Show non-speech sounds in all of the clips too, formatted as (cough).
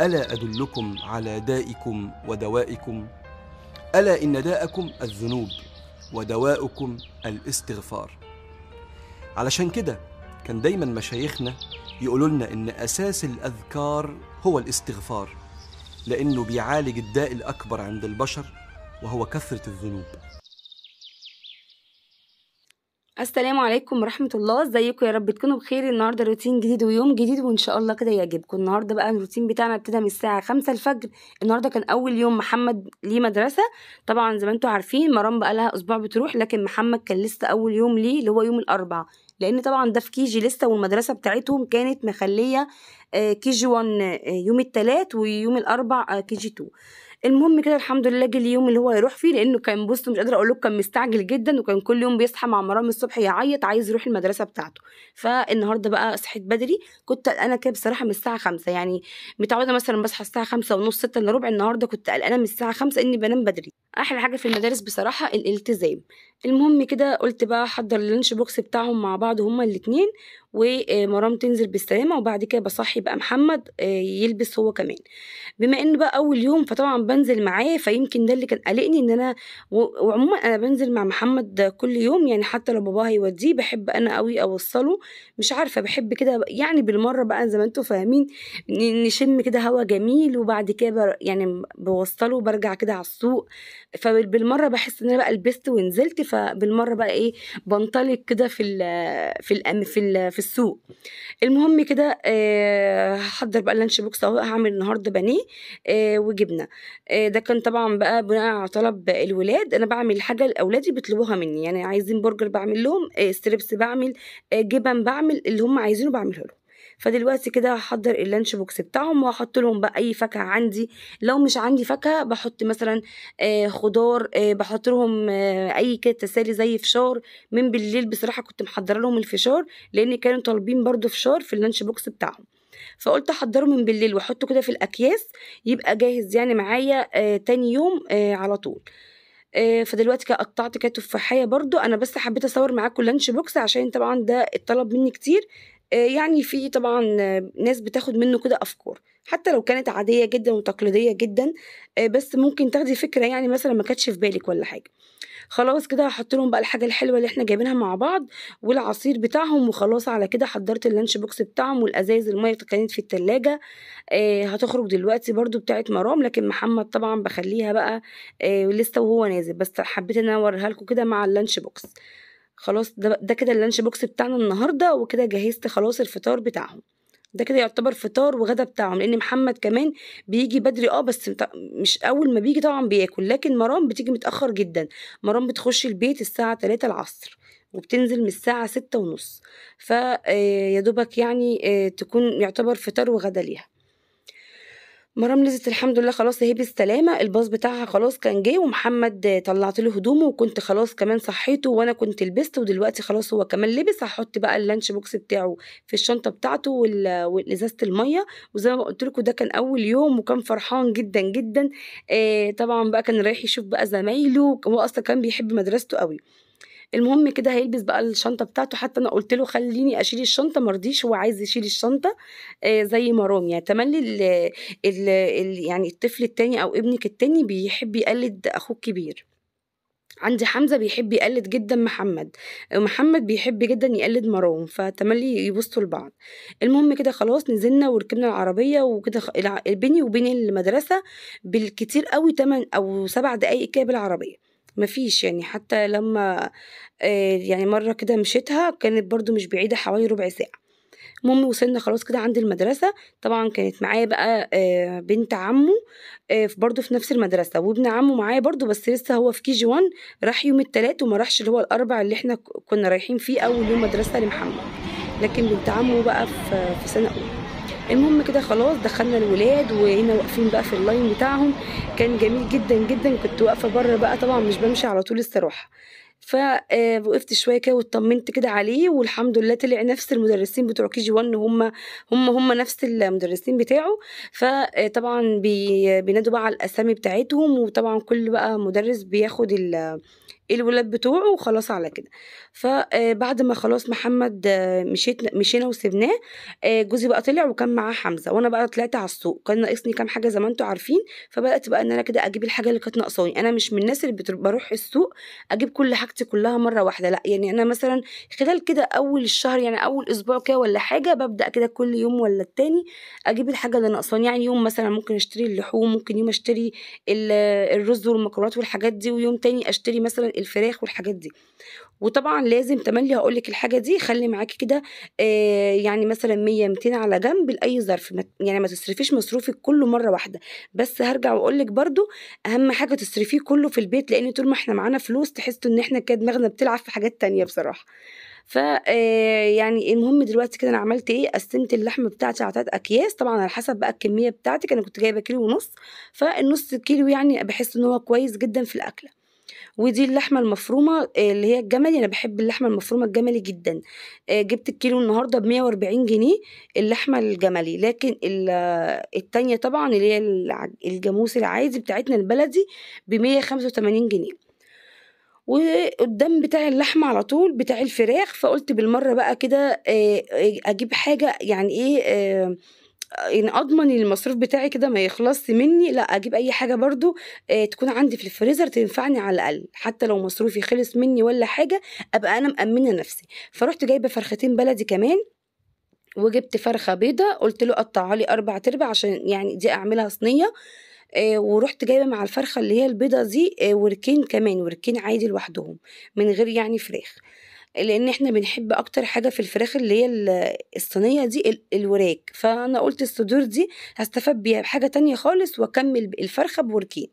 ألا أدلكم على دائكم ودوائكم ألا إن داءكم الذنوب ودواؤكم الاستغفار علشان كده كان دايما مشايخنا يقولوا لنا إن أساس الأذكار هو الاستغفار لأنه بيعالج الداء الأكبر عند البشر وهو كثرة الذنوب السلام عليكم ورحمة الله ازيكم يا رب تكونوا بخير النهاردة روتين جديد ويوم جديد وان شاء الله كده يعجبكم النهاردة بقى الروتين بتاعنا ابتدى من الساعة خمسة الفجر النهاردة كان أول يوم محمد ليه مدرسة طبعا زي ما انتوا عارفين مرام بقى لها أسبوع بتروح لكن محمد كان لسه أول يوم ليه اللي هو يوم الأربعاء لأن طبعا ده في كيجي لسه والمدرسة بتاعتهم كانت مخلية آه، كيجي 1 آه، يوم التلات ويوم الأربع آه، كيجي 2 المهم كده الحمد لله جه اليوم اللي هو يروح فيه لانه كان بص مش قادره اقول كان مستعجل جدا وكان كل يوم بيصحى مع مرام الصبح يعيط عايز يروح المدرسه بتاعته فالنهارده بقى صحيت بدري كنت انا كده بصراحه من الساعه خمسة يعني متعوده مثلا بصحى الساعه خمسة ونص ستة الا ربع النهارده كنت قلقانه من الساعه خمسة اني بنام بدري احلى حاجه في المدارس بصراحه الالتزام المهم كده قلت بقى احضر اللانش بوكس بتاعهم مع بعض هما الاتنين ومرام آه، تنزل بالسلامة وبعد كده بصحي بقى محمد آه، يلبس هو كمان بما ان بقى اول يوم فطبعا بنزل معاه فيمكن ده اللي كان قلقني ان انا وعموما انا بنزل مع محمد كل يوم يعني حتى لو باباه هيوديه بحب انا قوي اوصله مش عارفة بحب كده يعني بالمرة بقى زي ما انتوا فاهمين نشم كده هوا جميل وبعد كده يعني بوصله وبرجع كده على السوق فبالمرة بحس ان انا بقى لبست ونزلت فبالمره بقى ايه بنطلق كده في الـ في الـ في, الـ في السوق المهم كده آه، هحضر بقى اللانش بوكس اهو هعمل النهارده بانيه آه، وجبنه آه، ده كان طبعا بقى بناء على طلب الولاد انا بعمل حاجه لاولادي بيطلبوها مني يعني عايزين برجر بعمل لهم ستريبس بعمل جبن بعمل اللي هم عايزينه بعمله لهم فدلوقتي كده هحضر اللانش بوكس بتاعهم وهحط لهم بقى اي فاكهه عندي لو مش عندي فاكهه بحط مثلا آه، خضار آه، بحط لهم آه، اي كده تسالي زي فشار من بالليل بصراحه كنت محضره لهم الفشار لان كانوا طالبين برضو فشار في اللانش بوكس بتاعهم فقلت احضره من بالليل واحطه كده في الاكياس يبقى جاهز يعني معايا تاني يوم على طول فدلوقتي كده قطعت كده تفاحيه برضو انا بس حبيت اصور معاكم اللانش بوكس عشان طبعا ده اتطلب مني كتير آه، يعني في طبعا ناس بتاخد منه كده افكار حتى لو كانت عاديه جدا وتقليديه جدا آه، بس ممكن تاخدي فكره يعني مثلا ما كانتش في بالك ولا حاجه خلاص كده هحط لهم بقى الحاجه الحلوه اللي احنا جايبينها مع بعض والعصير بتاعهم وخلاص على كده حضرت اللانش بوكس بتاعهم والازايز الميه كانت في التلاجة آه، هتخرج دلوقتي برضو بتاعت مرام لكن محمد طبعا بخليها بقى لسه وهو نازل بس حبيت ان انا اوريها لكم كده مع اللانش بوكس خلاص ده كده اللانش بوكس بتاعنا النهارده وكده جهزت خلاص الفطار بتاعهم ده كده يعتبر فطار وغدا بتاعهم لان محمد كمان بيجي بدري اه بس مش اول ما بيجي طبعا بياكل لكن مرام بتيجي متاخر جدا مرام بتخش البيت الساعه 3 العصر وبتنزل من الساعة ستة ونص فيا آه، دوبك يعني آه، تكون يعتبر فطار وغدا ليها مرام نزلت الحمد لله خلاص هي بالسلامه الباص بتاعها خلاص كان جه ومحمد طلعت له هدومه وكنت خلاص كمان صحيته وانا كنت لبست ودلوقتي خلاص هو كمان لبس هحط بقى اللانش بوكس بتاعه في الشنطه بتاعته وازازه الميه وزي ما قلت لكم ده كان اول يوم وكان فرحان جدا جدا آه طبعا بقى كان رايح يشوف بقى زمايله هو اصلا كان بيحب مدرسته قوي المهم كده هيلبس بقى الشنطه بتاعته حتى انا قلت له خليني اشيل الشنطه رضيش هو عايز يشيل الشنطه آه زي مرام يعني تملي ال الـ الـ يعني الطفل التاني او ابنك التاني بيحب يقلد اخوه الكبير عندي حمزة بيحب يقلد جدا محمد محمد بيحب جدا يقلد مرام فتملي يبصوا لبعض المهم كده خلاص نزلنا وركبنا العربية وكده بيني وبين المدرسة بالكتير قوي 8 أو سبع دقايق كده بالعربية مفيش يعني حتى لما آه، يعني مرة كده مشيتها كانت برضو مش بعيدة حوالي ربع ساعة المهم وصلنا خلاص كده عند المدرسة طبعا كانت معايا بقى آه، بنت عمه آه، برضه في نفس المدرسة وابن عمه معايا برضه بس لسه هو في كي جي 1 راح يوم التلات وما راحش اللي هو الأربع اللي احنا كنا رايحين فيه أول يوم مدرسة لمحمد لكن بنت عمه بقى في سنة أولى المهم كده خلاص دخلنا الولاد وهنا واقفين بقى في اللاين بتاعهم كان جميل جدا جدا كنت واقفه بره بقى طبعا مش بمشي على طول الصراحه فوقفت آه، شويه كده واطمنت كده عليه والحمد لله طلع نفس المدرسين بتوع كي جي 1 هم هم هم نفس المدرسين بتاعه فطبعا آه، بينادوا بقى على الاسامي بتاعتهم وطبعا كل بقى مدرس بياخد الولاد بتوعه وخلاص على كده فبعد آه، ما خلاص محمد آه، مشيت مشينا وسبناه آه، جوزي بقى طلع وكان معاه حمزه وانا بقى طلعت على السوق كان ناقصني كام حاجه زي ما انتم عارفين فبدات بقى ان انا كده اجيب الحاجه اللي كانت ناقصاني انا مش من الناس اللي بروح السوق اجيب كل حاجتي كلها مره واحده لا يعني انا مثلا خلال كده اول الشهر يعني اول اسبوع كده ولا حاجه ببدا كده كل يوم ولا التاني اجيب الحاجه اللي ناقصاني يعني يوم مثلا ممكن اشتري اللحوم ممكن يوم اشتري الرز والمكرونات والحاجات دي ويوم تاني اشتري مثلا الفراخ والحاجات دي وطبعا لازم تملي هقول لك الحاجه دي خلي معاكي كده آه، يعني مثلا 100 200 على جنب لاي ظرف يعني ما تصرفيش مصروفك كله مره واحده بس هرجع واقول لك برده اهم حاجه تصرفيه كله في البيت لان طول ما احنا معانا فلوس تحسوا ان احنا كده دماغنا بتلعب في حاجات تانية بصراحه ف آه، يعني المهم دلوقتي كده انا عملت ايه قسمت اللحمه بتاعتي على تلات اكياس طبعا على حسب بقى الكميه بتاعتك انا كنت جايبه كيلو ونص فالنص كيلو يعني بحس ان هو كويس جدا في الاكله ودي اللحمة المفرومة آه، اللي هي الجملي، أنا باحب اللحمة المفرومة الجملي انا بحب اللحمه آآ جبت الكيلو النهارده ب140 جنيه اللحمة الجملي، لكن ال آه، التانية طبعًا اللي هي الجاموس العادي بتاعتنا البلدي ب185 جنيه. وقدّام بتاع اللحمة على طول بتاع الفراخ، فقُلت بالمرّة بقى كده آه، أجيب حاجة يعني إيه يعني اضمن ان المصروف بتاعي كده ما يخلصش مني لا اجيب اي حاجه برضو آه، تكون عندي في الفريزر تنفعني على الاقل حتى لو مصروفي خلص مني ولا حاجه ابقى انا مامنه نفسي فرحت جايبه فرختين بلدي كمان وجبت فرخه بيضه قلت له قطعها لي اربع تربع عشان يعني دي اعملها صينيه آه ورحت جايبه مع الفرخه اللي هي البيضه دي آه وركين كمان وركين عادي لوحدهم من غير يعني فراخ لان احنا بنحب اكتر حاجه في الفراخ اللي هي الصينيه دي الوراك فانا قلت الصدور دي هستفاد بيها بحاجه تانية خالص واكمل الفرخه بوركين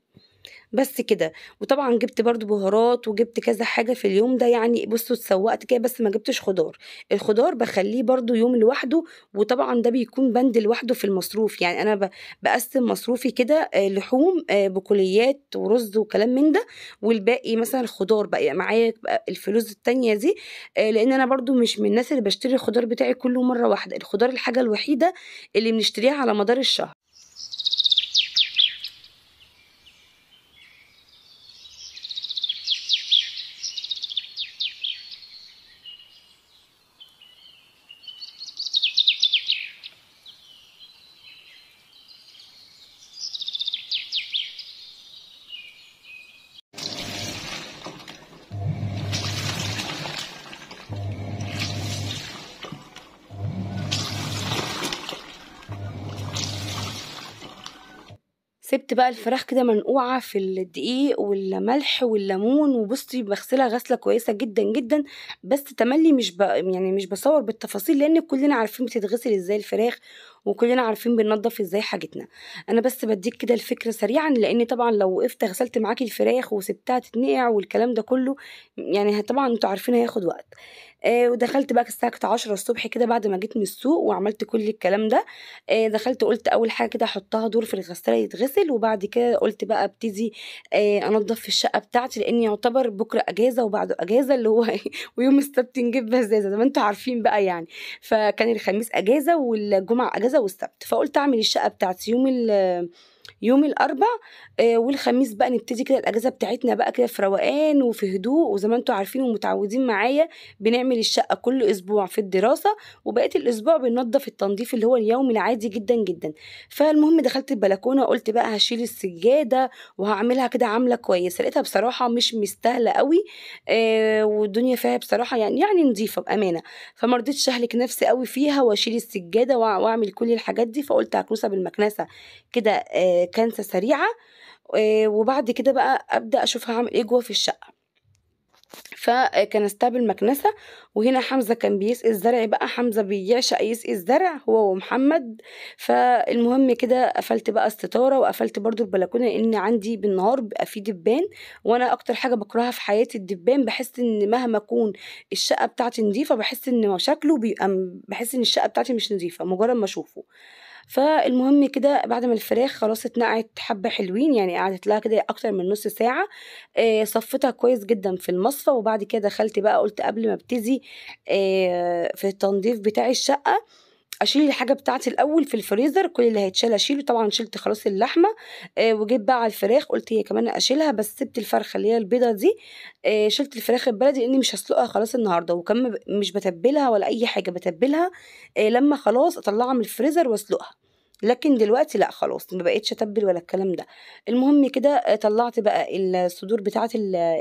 بس كده وطبعا جبت برضو بهارات وجبت كذا حاجه في اليوم ده يعني بصوا اتسوقت كده بس ما جبتش خضار الخضار بخليه برضو يوم لوحده وطبعا ده بيكون بند لوحده في المصروف يعني انا بقسم مصروفي كده آه، لحوم آه، بكليات ورز وكلام من ده والباقي مثلا خضار بقى يعني معايا الفلوس التانية دي آه، لان انا برضو مش من الناس اللي بشتري الخضار بتاعي كله مره واحده الخضار الحاجه الوحيده اللي بنشتريها على مدار الشهر حط بقى الفراخ كده منقوعه في الدقيق والملح والليمون وبصي بغسلها غسله كويسه جدا جدا بس تملي مش يعني مش بصور بالتفاصيل لان كلنا عارفين بتتغسل ازاي الفراخ وكلنا عارفين بننضف ازاي حاجتنا انا بس بديك كده الفكره سريعا لان طبعا لو وقفت غسلت معاكي الفراخ وسبتها تتنقع والكلام ده كله يعني طبعا انتوا عارفين هياخد وقت آه ودخلت بقى الساعه كانت 10 الصبح كده بعد ما جيت من السوق وعملت كل الكلام ده آه دخلت قلت اول حاجه كده احطها دور في الغساله يتغسل وبعد كده قلت بقى ابتدي آه انضف في الشقه بتاعتي لان يعتبر بكره اجازه وبعده اجازه اللي هو (laughs) ويوم السبت نجيب بزازه زي ما انتوا عارفين بقى يعني فكان الخميس اجازه والجمعه اجازه والسبت فقلت اعمل الشقه بتاعتي يوم يوم الاربع آه، والخميس بقى نبتدي كده الاجازه بتاعتنا بقى كده في روقان وفي هدوء وزي ما انتم عارفين ومتعودين معايا بنعمل الشقه كل اسبوع في الدراسه وبقيه الاسبوع بننظف التنظيف اللي هو اليوم العادي جدا جدا فالمهم دخلت البلكونه قلت بقى هشيل السجاده وهعملها كده عامله كويس لقيتها بصراحه مش مستاهله قوي آه، والدنيا فيها بصراحه يعني يعني نظيفه بامانه فما رضيتش اهلك نفسي قوي فيها واشيل السجاده واعمل كل الحاجات دي فقلت هكنسها بالمكنسه كده آه، كنسة سريعة آه، وبعد كده بقى أبدأ أشوف هعمل إيه جوه في الشقة فكنستها بالمكنسة وهنا حمزة كان بيسقي الزرع بقى حمزة بيعشق يسقي الزرع هو ومحمد فالمهم كده قفلت بقى الستارة وقفلت برضو البلكونة لأن عندي بالنهار بيبقى فيه دبان وأنا أكتر حاجة بكرهها في حياتي الدبان بحس إن مهما أكون الشقة بتاعتي نظيفة بحس إن شكله بيبقى بحس إن الشقة بتاعتي مش نظيفة مجرد ما أشوفه فالمهم كده بعد ما الفراخ خلاص اتنقعت حبة حلوين يعني قعدت لها كده أكتر من نص ساعة آه صفتها كويس جدا في المصفى وبعد كده دخلت بقى قلت قبل ما ابتدي آه في التنظيف بتاع الشقة اشيل الحاجه بتاعتي الاول في الفريزر كل اللي هيتشال اشيله طبعا شلت خلاص اللحمه آه وجيت بقى على الفراخ قلت هي إيه كمان اشيلها بس سبت الفرخه اللي هي البيضه دي آه شلت الفراخ البلدي لاني مش هسلقها خلاص النهارده وكمان مش بتبلها ولا اي حاجه بتبلها آه لما خلاص اطلعها من الفريزر واسلقها لكن دلوقتي لا خلاص ما بقتش اتبل ولا الكلام ده المهم كده آه، طلعت بقى الصدور بتاعه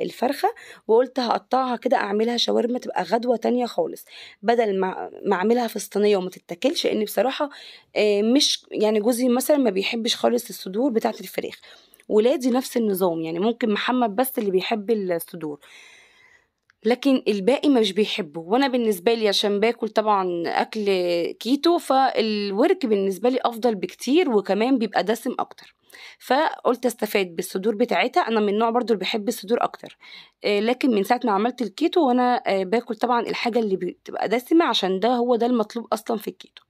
الفرخه وقلت هقطعها كده اعملها شاورما تبقى غدوه تانية خالص بدل ما اعملها في الصينيه وما تتاكلش لان بصراحه آه، مش يعني جوزي مثلا ما بيحبش خالص الصدور بتاعه الفراخ ولادي نفس النظام يعني ممكن محمد بس اللي بيحب الصدور لكن الباقي مش بيحبه وانا بالنسبه لي عشان باكل طبعا اكل كيتو فالورك بالنسبه لي افضل بكتير وكمان بيبقى دسم اكتر فقلت استفاد بالصدور بتاعتها انا من النوع برضو اللي بحب الصدور اكتر آه، لكن من ساعه ما عملت الكيتو وانا آه، باكل طبعا الحاجه اللي بتبقى دسمه عشان ده هو ده المطلوب اصلا في الكيتو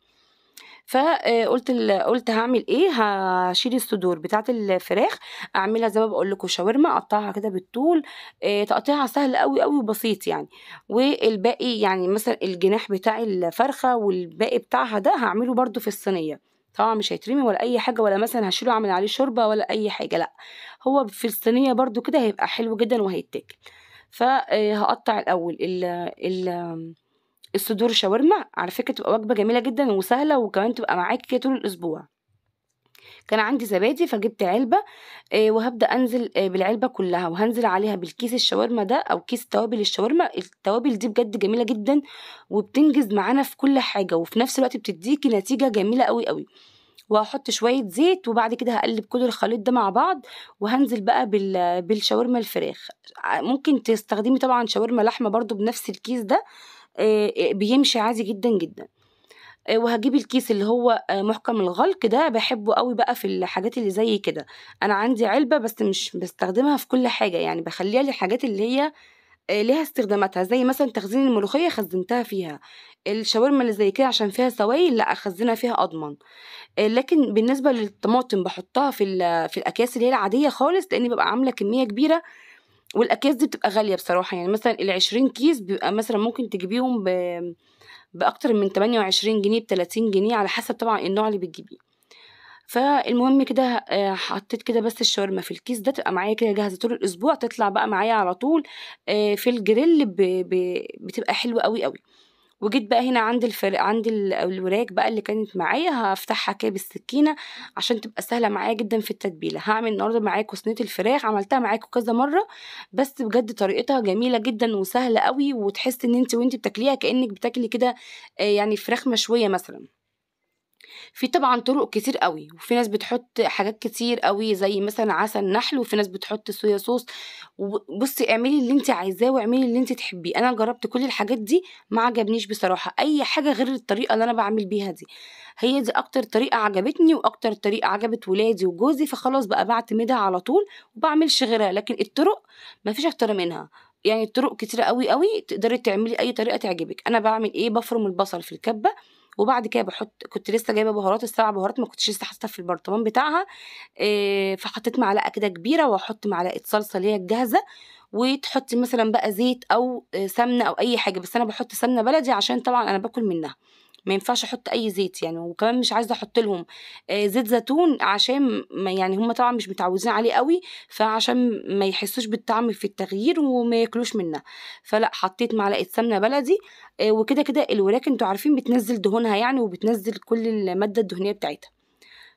فقلت قلت هعمل ايه هشيل الصدور بتاعت الفراخ اعملها زي ما بقول لكم شاورما اقطعها كده بالطول آه، تقطيعها سهل قوي قوي وبسيط يعني والباقي يعني مثلا الجناح بتاع الفرخه والباقي بتاعها ده هعمله برده في الصينيه طبعا مش هيترمي ولا اي حاجه ولا مثلا هشيله اعمل عليه شوربه ولا اي حاجه لا هو في الصينيه برده كده هيبقى حلو جدا وهيتاكل فهقطع الاول ال ال الصدور شاورما على فكرة تبقى وجبة جميلة جدا وسهلة وكمان تبقى معاكي كده طول الأسبوع كان عندي زبادي فجبت علبة آه، وهبدأ أنزل آه، بالعلبة كلها وهنزل عليها بالكيس الشاورما ده أو كيس توابل الشاورما التوابل دي بجد جميلة جدا وبتنجز معانا في كل حاجة وفي نفس الوقت بتديكي نتيجة جميلة قوي قوي وهحط شوية زيت وبعد كده هقلب كل الخليط ده مع بعض وهنزل بقى بالشاورما الفراخ ممكن تستخدمي طبعا شاورما لحمة برضو بنفس الكيس ده آه، آه، بيمشي عادي جدا جدا آه، وهجيب الكيس اللي هو محكم الغلق ده بحبه قوي بقى في الحاجات اللي زي كده انا عندي علبه بس مش بستخدمها في كل حاجه يعني بخليها للحاجات اللي هي ليها استخداماتها زي مثلا تخزين الملوخيه خزنتها فيها الشاورما اللي زي كده عشان فيها سوائل لا اخزنها فيها اضمن لكن بالنسبه للطماطم بحطها في في الاكياس اللي هي العاديه خالص لان ببقى عامله كميه كبيره والاكياس دي بتبقى غاليه بصراحه يعني مثلا ال 20 كيس بيبقى مثلا ممكن تجيبيهم ب باكتر من 28 جنيه ب 30 جنيه على حسب طبعا النوع اللي بتجيبيه فالمهم كده آه، حطيت كده بس الشاورما في الكيس ده تبقى معايا كده جاهزه طول الاسبوع تطلع بقى معايا على طول آه، في الجريل بتبقى حلوه قوي قوي وجيت بقى هنا عند الفرق عند الوراك بقى اللي كانت معايا هفتحها كده بالسكينه عشان تبقى سهله معايا جدا في التتبيله هعمل النهارده معاكم صينيه الفراخ عملتها معاكم كذا مره بس بجد طريقتها جميله جدا وسهله قوي وتحس ان انت وانت بتاكليها كانك بتاكلي كده آه، يعني فراخ مشويه مثلا في طبعا طرق كتير قوي وفي ناس بتحط حاجات كتير قوي زي مثلا عسل نحل وفي ناس بتحط صويا صوص وبصي اعملي اللي انت عايزاه واعملي اللي انت تحبيه انا جربت كل الحاجات دي ما عجبنيش بصراحه اي حاجه غير الطريقه اللي انا بعمل بيها دي هي دي اكتر طريقه عجبتني واكتر طريقه عجبت ولادي وجوزي فخلاص بقى بعتمدها على طول وبعملش غيرها لكن الطرق مفيش اكتر منها يعني الطرق كتيره قوي قوي تقدري تعملي اي طريقه تعجبك انا بعمل ايه بفرم البصل في الكبه وبعد كده بحط كنت لسه جايبه بهارات السبع بهارات ما كنتش لسه حاطتها في البرطمان بتاعها آه، فحطيت معلقه كده كبيره واحط معلقه صلصه اللي هي الجاهزه وتحطي مثلا بقى زيت او آه، سمنه او اي حاجه بس انا بحط سمنه بلدي عشان طبعا انا باكل منها ما ينفعش احط اي زيت يعني وكمان مش عايزه احط لهم آه، زيت زيتون عشان ما يعني هم طبعا مش متعودين عليه قوي فعشان ما يحسوش بالطعم في التغيير وما ياكلوش منه فلا حطيت معلقه سمنه بلدي آه، وكده كده الوراك انتوا عارفين بتنزل دهونها يعني وبتنزل كل الماده الدهنيه بتاعتها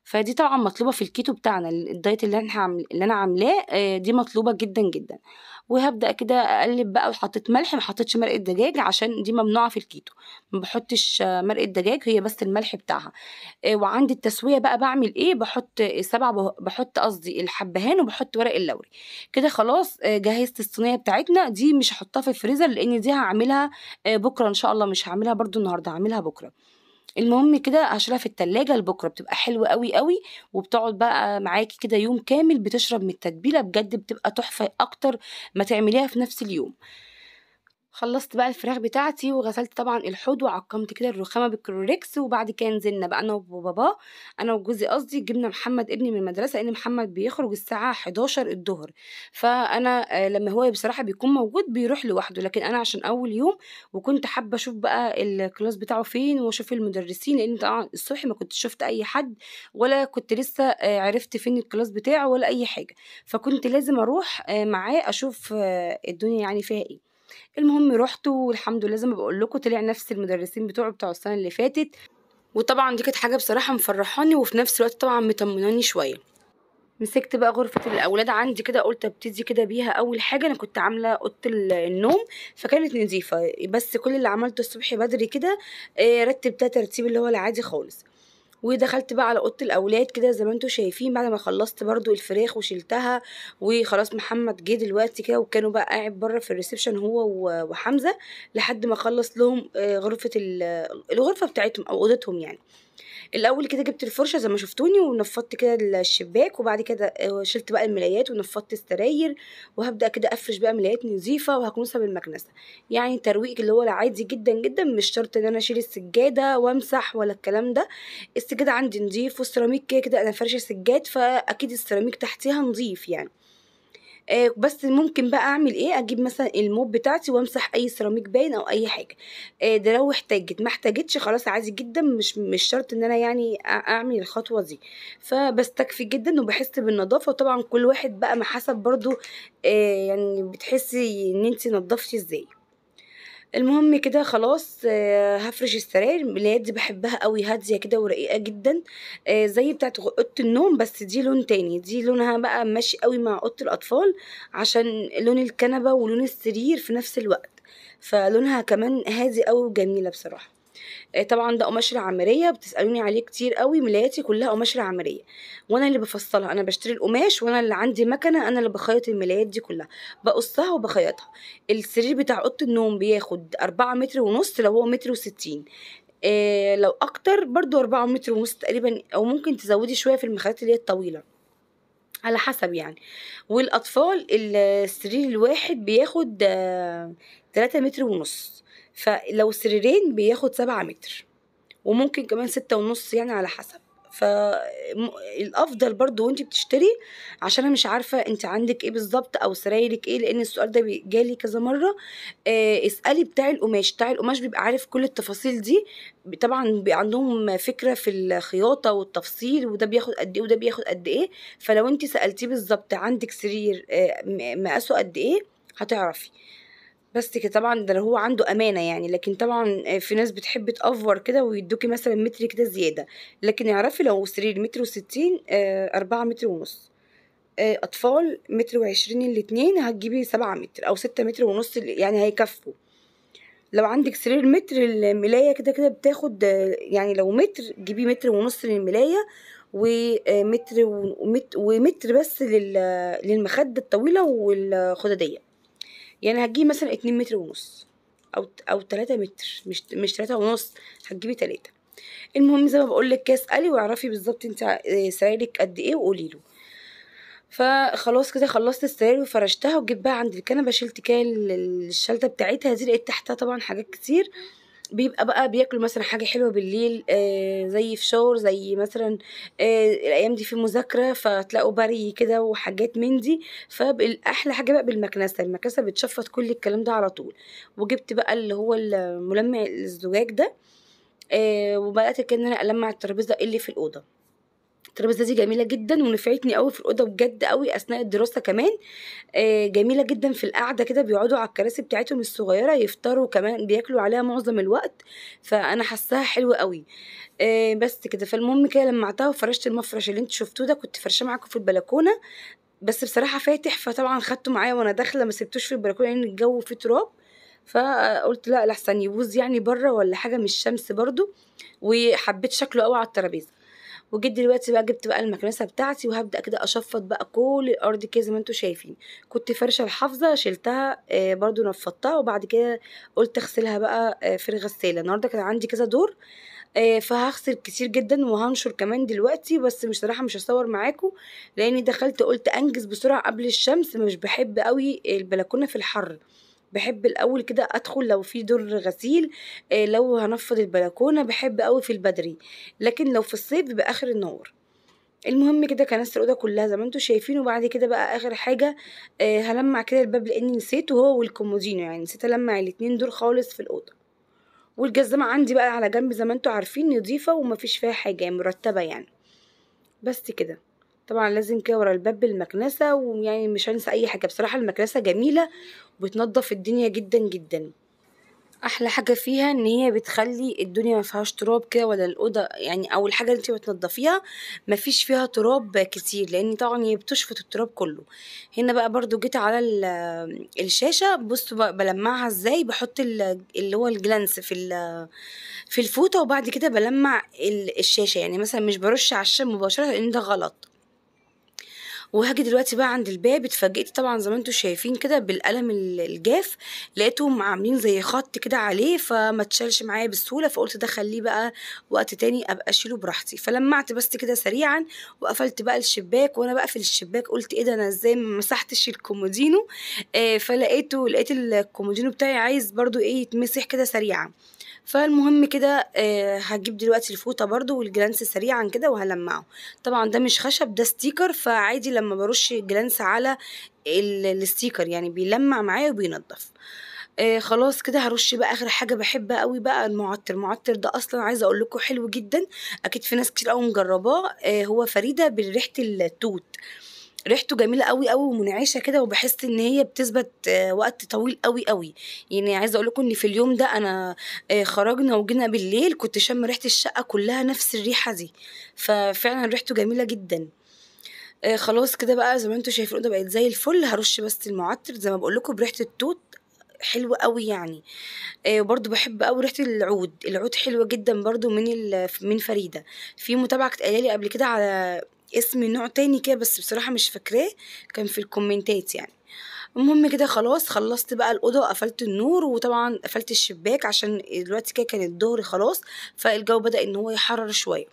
فدي طبعا مطلوبه في الكيتو بتاعنا الدايت اللي انا اللي انا عاملاه آه، دي مطلوبه جدا جدا وهبدا كده اقلب بقى وحطيت ملح ما حطيتش مرقه دجاج عشان دي ممنوعه في الكيتو ما بحطش مرقه دجاج هي بس الملح بتاعها آه، وعند التسويه بقى بعمل ايه بحط سبع بحط قصدي الحبهان وبحط ورق اللوري كده خلاص آه، جهزت الصينيه بتاعتنا دي مش هحطها في الفريزر لان دي هعملها آه، بكره ان شاء الله مش هعملها برده النهارده هعملها بكره المهم كده هشيلها في التلاجة لبكرة بتبقى حلوة قوي قوي وبتقعد بقى معاكي كده يوم كامل بتشرب من التتبيلة بجد بتبقى تحفة أكتر ما تعمليها في نفس اليوم خلصت بقى الفراخ بتاعتي وغسلت طبعا الحوض وعقمت كده الرخامه بالكلوريكس وبعد كده نزلنا بقى انا وبابا انا وجوزي قصدي جبنا محمد ابني من المدرسه لان محمد بيخرج الساعه 11 الظهر فانا آه، لما هو بصراحه بيكون موجود بيروح لوحده لكن انا عشان اول يوم وكنت حابه اشوف بقى الكلاس بتاعه فين واشوف المدرسين لان طبعا الصبح ما كنت شفت اي حد ولا كنت لسه آه، عرفت فين الكلاس بتاعه ولا اي حاجه فكنت لازم اروح آه، معاه اشوف الدنيا يعني فيها ايه المهم رحت والحمد لله زي ما بقول لكم طلع نفس المدرسين بتوعه بتوع السنه اللي فاتت وطبعا دي كانت حاجه بصراحه مفرحاني وفي نفس الوقت طبعا مطمناني شويه مسكت بقى غرفة الأولاد عندي كده قلت ابتدي كده بيها أول حاجة أنا كنت عاملة أوضة النوم فكانت نظيفة بس كل اللي عملته الصبح بدري كده آه، رتبتها ترتيب اللي هو العادي خالص ودخلت بقى على اوضه الاولاد كده زي ما انتم شايفين بعد ما خلصت برضو الفراخ وشلتها وخلاص محمد جه دلوقتي كده وكانوا بقى قاعد بره في الريسبشن هو وحمزه لحد ما خلص لهم آه، غرفه الغرفه بتاعتهم او اوضتهم يعني الاول كده جبت الفرشه زي ما شفتوني ونفضت كده الشباك وبعد كده آه، شلت بقى الملايات ونفضت السراير وهبدا كده افرش بقى ملايات نظيفه وهكنسها بالمكنسه يعني ترويج اللي هو العادي جدا جدا مش شرط ان انا اشيل السجاده وامسح ولا الكلام ده السجاده عندي نظيف والسيراميك كده كده انا فرشه سجاد فاكيد السيراميك تحتيها نظيف يعني آه بس ممكن بقى اعمل ايه اجيب مثلا الموب بتاعتي وامسح اي سيراميك باين او اي حاجه آه ده لو احتاجت ما احتاجتش خلاص عادي جدا مش مش شرط ان انا يعني اعمل الخطوه دي فبستكفي جدا وبحس بالنظافه وطبعا كل واحد بقى ما حسب برضو آه يعني بتحسي ان انت نظفتي ازاي المهم كده خلاص آه، هفرش السراير اللي بحبها قوي هاديه كده ورقيقه جدا آه، زي بتاعت اوضه النوم بس دي لون تاني دي لونها بقى ماشي قوي مع اوضه الاطفال عشان لون الكنبه ولون السرير في نفس الوقت فلونها كمان هادي قوي وجميله بصراحه آه، طبعا ده قماشه عمريه بتسالوني عليه كتير قوي ملاياتي كلها قماشه عمريه وانا اللي بفصلها انا بشتري القماش وانا اللي عندي مكنه انا اللي بخيط الملايات دي كلها بقصها وبخيطها السرير بتاع اوضه النوم بياخد 4 متر ونص لو هو متر وستين إيه لو اكتر برضو اربعة متر ونص تقريبا او ممكن تزودي شويه في المخيط اللي هي الطويله على حسب يعني والاطفال السرير الواحد بياخد 3 آه، متر ونص فلو سريرين بياخد سبعة متر وممكن كمان ستة ونص يعني على حسب فالافضل برضو وانت بتشتري عشان انا مش عارفه انت عندك ايه بالظبط او سرايرك ايه لان السؤال ده جالي كذا مره اسالي بتاع القماش بتاع القماش بيبقى عارف كل التفاصيل دي طبعا بيبقى عندهم فكره في الخياطه والتفصيل وده بياخد قد ايه وده بياخد قد ايه فلو انت سالتيه بالظبط عندك سرير مقاسه قد ايه هتعرفي بس كده طبعا ده هو عنده امانه يعني لكن طبعا في ناس بتحب تأفور كده ويدوكي مثلا متر كده زياده لكن اعرفي لو سرير متر وستين آه، أربعة متر ونص آه، اطفال متر وعشرين الاتنين هتجيبي سبعة متر او ستة متر ونص يعني هيكفوا لو عندك سرير متر الملاية كده كده بتاخد آه، يعني لو متر جيبي متر ونص للملاية ومتر ومتر بس للمخدة الطويلة والخدادية يعني هتجيبي مثلا اتنين متر ونص او او تلاتة متر مش مش تلاتة ونص هتجيبي تلاتة المهم زي ما بقولك اسالي واعرفي بالظبط انت آه، سرايرك قد ايه وقولي له فخلاص كده خلصت السراير وفرشتها وجيت بقى عند الكنبه شلت كده الشلته بتاعتها دي لقيت تحتها طبعا حاجات كتير بيبقى بقى بياكل مثلا حاجه حلوه بالليل آه، زي فشار زي مثلا آه، الايام دي في مذاكره فتلاقوا بري كده وحاجات من دي فالاحلى حاجه بقى بالمكنسه المكنسه بتشفط كل الكلام ده على طول وجبت بقى اللي هو الملمع الزجاج ده آه، وبدات كده ان انا المع الترابيزه اللي في الاوضه الترابيزه دي جميله جدا ونفعتني قوي في الاوضه بجد قوي اثناء الدراسه كمان آه، جميله جدا في القعده كده بيقعدوا على الكراسي بتاعتهم الصغيره يفطروا كمان بياكلوا عليها معظم الوقت فانا حاساها حلوه قوي آه، بس كده فالمهم كده لمعتها وفرشت المفرش اللي انتوا شفتوه ده كنت فرشاه معاكم في البلكونه بس بصراحه فاتح فطبعا خدته معايا وانا داخله ما سبتوش في البلكونه لان يعني الجو فيه تراب فقلت لا لحسن يبوظ يعني بره ولا حاجه من الشمس برضو وحبيت شكله قوي على الترابيزه وجيت دلوقتي بقى جبت بقى المكنسه بتاعتي وهبدا كده اشفط بقى كل الارض كده زي ما انتم شايفين كنت فرشه الحافظه شلتها آه، برده نفضتها وبعد كده قلت اغسلها بقى آه، في الغساله النهارده كان عندي كذا دور آه، فهغسل كتير جدا وهنشر كمان دلوقتي بس مش صراحه مش هصور معاكم لاني دخلت قلت انجز بسرعه قبل الشمس مش بحب قوي البلكونه في الحر بحب الاول كده ادخل لو في دور غسيل آه، لو هنفض البلكونه بحب قوي في البدري لكن لو في الصيف بيبقى اخر النهار المهم كده كنست الاوضه كلها زي ما انتم شايفين وبعد كده بقى اخر حاجه آه، هلمع كده الباب لاني نسيته هو والكومودينو يعني نسيت المع الاتنين دول خالص في الاوضه والجزمه عندي بقى على جنب زي ما انتم عارفين نضيفه ومفيش فيها حاجه يعني مرتبه يعني بس كده طبعا لازم كده ورا الباب بالمكنسة ويعني مش هنسى اي حاجة بصراحة المكنسة جميلة وبتنظف الدنيا جدا جدا احلى حاجة فيها ان هي بتخلي الدنيا ما فيهاش تراب كده ولا الأوضة يعني او الحاجة اللي انت بتنضفيها ما فيش فيها تراب كتير لان طبعا هي بتشفط التراب كله هنا بقى برضو جيت على الشاشة بصوا بلمعها ازاي بحط اللي هو الجلانس في في الفوطة وبعد كده بلمع الشاشة يعني مثلا مش برش على الشاشة مباشرة لان ده غلط وهاجي دلوقتي بقى عند الباب اتفاجئت طبعا زي ما انتم شايفين كده بالقلم الجاف لقيتهم عاملين زي خط كده عليه فما اتشالش معايا بالسهوله فقلت ده خليه بقى وقت تاني ابقى اشيله براحتي فلمعت بس كده سريعا وقفلت بقى الشباك وانا بقفل الشباك قلت ايه ده انا ازاي ما مسحتش الكومودينو آه فلقيته لقيت الكومودينو بتاعي عايز برضو ايه يتمسح كده سريعا فالمهم كده آه، هجيب دلوقتي الفوطة برضو والجلانس سريعا كده وهلمعه طبعا ده مش خشب ده ستيكر فعادي لما برش الجلانس على الستيكر يعني بيلمع معايا وبينضف آه خلاص كده هرش بقى اخر حاجه بحبها قوي بقى المعطر المعطر ده اصلا عايزه اقول لكم حلو جدا اكيد في ناس كتير قوي مجرباه آه هو فريده بريحه التوت ريحته جميله قوي قوي ومنعشه كده وبحس ان هي بتثبت آه، وقت طويل قوي قوي يعني عايزه اقول لكم ان في اليوم ده انا آه، خرجنا وجينا بالليل كنت شم ريحه الشقه كلها نفس الريحه دي ففعلا ريحته جميله جدا آه، خلاص كده بقى زي ما انتم شايفين الأوضة بقت زي الفل هرش بس المعطر زي ما بقول لكم بريحه التوت حلوة قوي يعني آه بحب قوي ريحة العود العود حلوة جدا برضو من من فريدة في متابعة كانت لي قبل كده على اسم نوع تاني كده بس بصراحة مش فاكراه كان في الكومنتات يعني المهم كده خلاص خلصت بقى الأوضة وقفلت النور وطبعا قفلت الشباك عشان دلوقتي كده كان الظهر خلاص فالجو بدأ ان هو يحرر شوية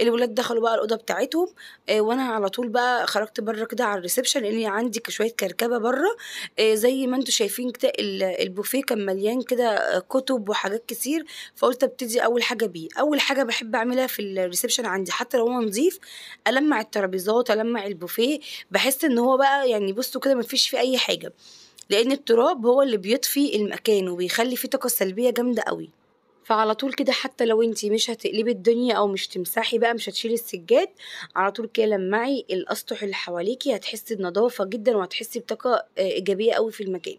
الولاد دخلوا بقى الاوضه بتاعتهم آه، وانا على طول بقى خرجت بره كده على الريسبشن لان عندي شويه كركبه بره آه، زي ما انتم شايفين كده البوفيه كان مليان كده آه، كتب وحاجات كتير فقلت ابتدي اول حاجه بيه اول حاجه بحب اعملها في الريسبشن عندي حتى لو هو نظيف المع الترابيزات المع البوفيه بحس ان هو بقى يعني بصوا كده مفيش فيه اي حاجه لان التراب هو اللي بيطفي المكان وبيخلي فيه طاقه سلبيه جامده قوي فعلى طول كده حتى لو انتي مش هتقلبي الدنيا او مش تمسحي بقى مش هتشيلي السجاد على طول كده لمعي الاسطح اللي حواليكي هتحسي بنظافه جدا وهتحسي بطاقه آه، ايجابيه قوي في المكان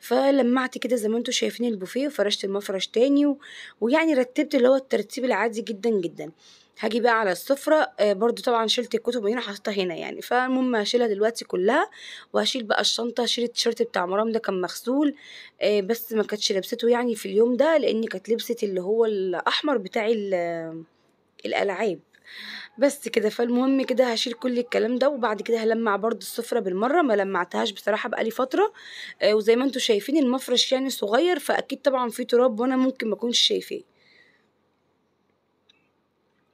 فلمعت كده زي ما انتوا شايفين البوفيه وفرشت المفرش تاني و... ويعني رتبت اللي هو الترتيب العادي جدا جدا هاجي بقى على السفرة آه، برضو طبعا شلت الكتب هنا حطيتها هنا يعني فالمهم هشيلها دلوقتي كلها وهشيل بقى الشنطة هشيل التيشيرت بتاع مرام ده كان مغسول آه، بس ما كانتش لبسته يعني في اليوم ده لان كانت لبست اللي هو الاحمر بتاع آه، الالعاب بس كده فالمهم كده هشيل كل الكلام ده وبعد كده هلمع برضو السفرة بالمرة ما لمعتهاش بصراحة بقالي فترة وزي ما انتوا شايفين المفرش يعني صغير فاكيد طبعا في تراب وانا ممكن ما اكونش شايفاه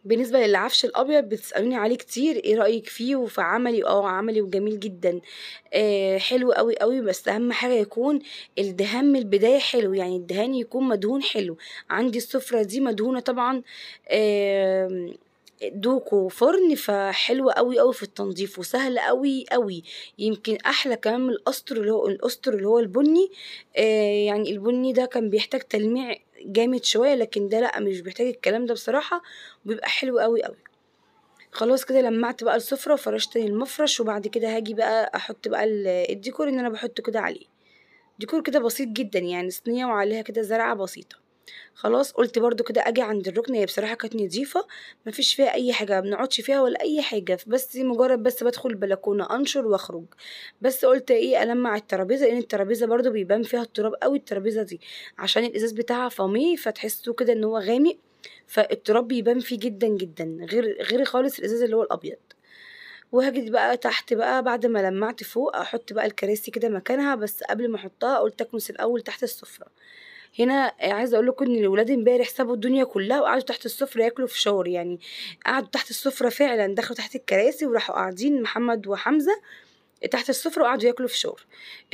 بالنسبة للعفش الأبيض بتسألوني عليه كتير ايه رأيك فيه وفي عملي اه عملي وجميل جدا آه حلو قوي قوي بس أهم حاجة يكون الدهان من البداية حلو يعني الدهان يكون مدهون حلو عندي السفرة دي مدهونة طبعا آه دوكو فرن فحلو قوي قوي في التنظيف وسهل قوي قوي يمكن احلى كمان من الاسطر اللي هو الاسطر اللي هو البني آه يعني البني ده كان بيحتاج تلميع جامد شويه لكن ده لا مش بيحتاج الكلام ده بصراحه وبيبقى حلو قوي قوي خلاص كده لمعت بقى السفره وفرشت المفرش وبعد كده هاجي بقى احط بقى الديكور اللي إن انا بحطه كده عليه ديكور كده بسيط جدا يعني صينيه وعليها كده زرعه بسيطه خلاص قلت برضو كده اجي عند الركن هي بصراحه كانت نضيفه مفيش فيها اي حاجه ما بنقعدش فيها ولا اي حاجه بس مجرد بس بدخل البلكونه انشر واخرج بس قلت ايه المع الترابيزه لان الترابيزه برضو بيبان فيها التراب قوي الترابيزه دي عشان الازاز بتاعها فامي فتحسه كده ان هو غامق فالتراب بيبان فيه جدا جدا غير غير خالص الازاز اللي هو الابيض وهجد بقى تحت بقى بعد ما لمعت فوق احط بقى الكراسي كده مكانها بس قبل ما احطها قلت اكنس الاول تحت السفره هنا عايزه اقول لكم ان الولاد امبارح سابوا الدنيا كلها وقعدوا تحت السفره ياكلوا فشار يعني قعدوا تحت السفره فعلا دخلوا تحت الكراسي وراحوا قاعدين محمد وحمزه تحت السفره وقعدوا ياكلوا فشار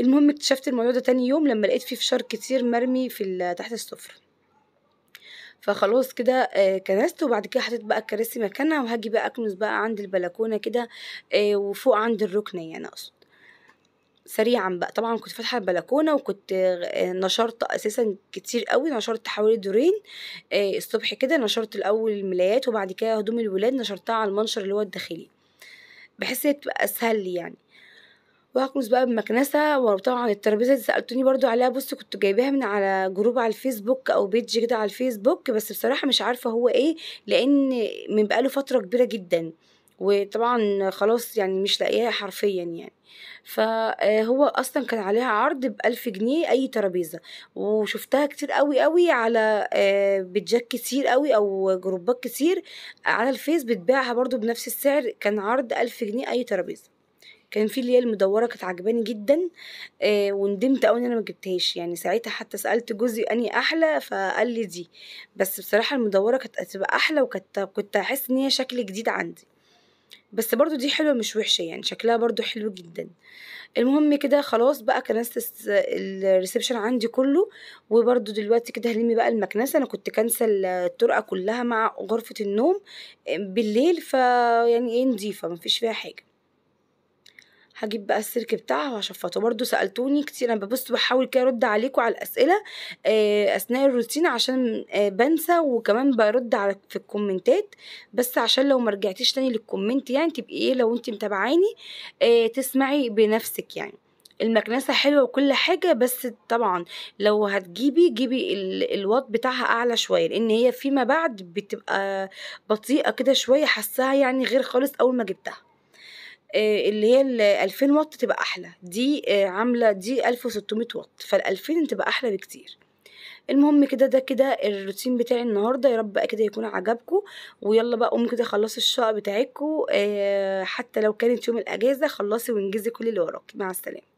المهم اكتشفت الموضوع ده تاني يوم لما لقيت فيه فشار كتير مرمي في (hesitation) تحت السفره فخلاص كده آه، كنست وبعد كده حطيت بقى الكراسي مكانها وهاجي بقى اكنس بقى عند البلكونه كده آه، وفوق عند الركنه يعني اقصد سريعا بقى طبعا كنت فاتحه البلكونه وكنت آه، نشرت اساسا كتير قوي نشرت حوالي دورين آه، الصبح كده نشرت الاول الملايات وبعد كده هدوم الولاد نشرتها على المنشر اللي هو الداخلي بحس هي بتبقى اسهل لي يعني وهكنس بقى بمكنسة وطبعا الترابيزة اللي سألتوني برضو عليها بص كنت جايباها من على جروب على الفيسبوك أو بيج كده على الفيسبوك بس بصراحة مش عارفة هو ايه لأن من بقاله فترة كبيرة جدا وطبعا خلاص يعني مش لاقياها حرفيا يعني فهو اصلا كان عليها عرض بألف جنيه اي ترابيزه وشفتها كتير قوي قوي على آه، بيتجات كتير قوي او جروبات كتير على الفيس بتبيعها برضو بنفس السعر كان عرض ألف جنيه اي ترابيزه كان في اللي هي المدوره كانت عجباني جدا آه وندمت قوي ان انا ما جبتهاش يعني ساعتها حتى سالت جوزي اني احلى فقال لي دي بس بصراحه المدوره كانت هتبقى احلى وكنت كنت احس ان هي شكل جديد عندي بس برضو دي حلوة مش وحشة يعني شكلها برضو حلو جدا المهم كده خلاص بقى كنست الريسبشن عندي كله وبرضو دلوقتي كده هلمي بقى المكنسة انا كنت كنسل الطرقة كلها مع غرفة النوم بالليل فيعني ايه نظيفة مفيش فيها حاجة هجيب بقى السلك بتاعها وهشفطه برضو سالتوني كتير انا ببص بحاول كده ارد عليكم على الاسئله آه، اثناء الروتين عشان آه، بنسى وكمان برد على في الكومنتات بس عشان لو ما رجعتيش تاني للكومنت يعني تبقي ايه لو انت متابعاني آه، تسمعي بنفسك يعني المكنسه حلوه وكل حاجه بس طبعا لو هتجيبي جيبي الواط بتاعها اعلى شويه لان هي فيما بعد بتبقى بطيئه كده شويه حاساها يعني غير خالص اول ما جبتها آه، اللي هي 2000 واط تبقى احلى دي آه، عامله دي 1600 واط فال 2000 تبقى احلى بكتير المهم كده ده كده الروتين بتاعي النهارده يا رب بقى كده يكون عجبكم ويلا بقى قوموا كده خلصوا الشقه بتاعتكم آه، حتى لو كانت يوم الاجازه خلصي وانجزي كل اللي وراكي مع السلامه